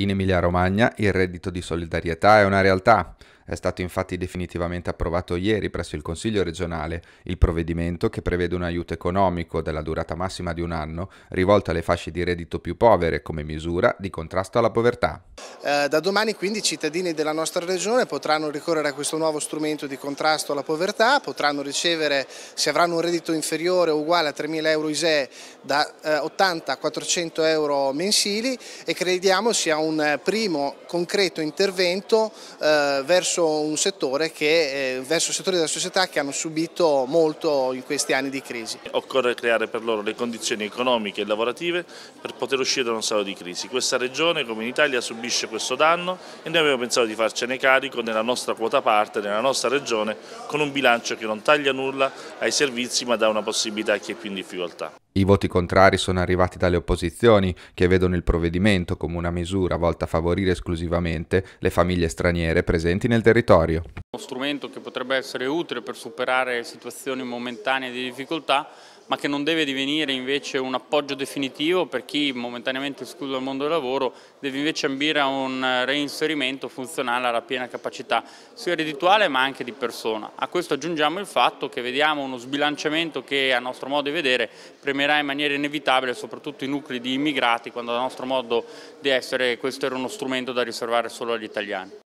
In Emilia-Romagna il reddito di solidarietà è una realtà. È stato infatti definitivamente approvato ieri presso il Consiglio regionale il provvedimento che prevede un aiuto economico della durata massima di un anno rivolto alle fasce di reddito più povere come misura di contrasto alla povertà. Eh, da domani quindi i cittadini della nostra regione potranno ricorrere a questo nuovo strumento di contrasto alla povertà, potranno ricevere, se avranno un reddito inferiore o uguale a 3.000 euro ISE, da eh, 80 a 400 euro mensili e crediamo sia un primo concreto intervento eh, verso verso, settore che, eh, verso settori della società che hanno subito molto in questi anni di crisi. Occorre creare per loro le condizioni economiche e lavorative per poter uscire da un stato di crisi. Questa regione, come in Italia, subisce questo danno e noi abbiamo pensato di farcene carico nella nostra quota parte, nella nostra regione, con un bilancio che non taglia nulla ai servizi ma dà una possibilità a chi è più in difficoltà. I voti contrari sono arrivati dalle opposizioni, che vedono il provvedimento come una misura volta a favorire esclusivamente le famiglie straniere presenti nel territorio. Uno strumento che potrebbe essere utile per superare situazioni momentanee di difficoltà ma che non deve divenire invece un appoggio definitivo per chi momentaneamente escluso dal mondo del lavoro, deve invece ambire a un reinserimento funzionale alla piena capacità, sia reddituale ma anche di persona. A questo aggiungiamo il fatto che vediamo uno sbilanciamento che a nostro modo di vedere premerà in maniera inevitabile soprattutto i nuclei di immigrati, quando a nostro modo di essere questo era uno strumento da riservare solo agli italiani.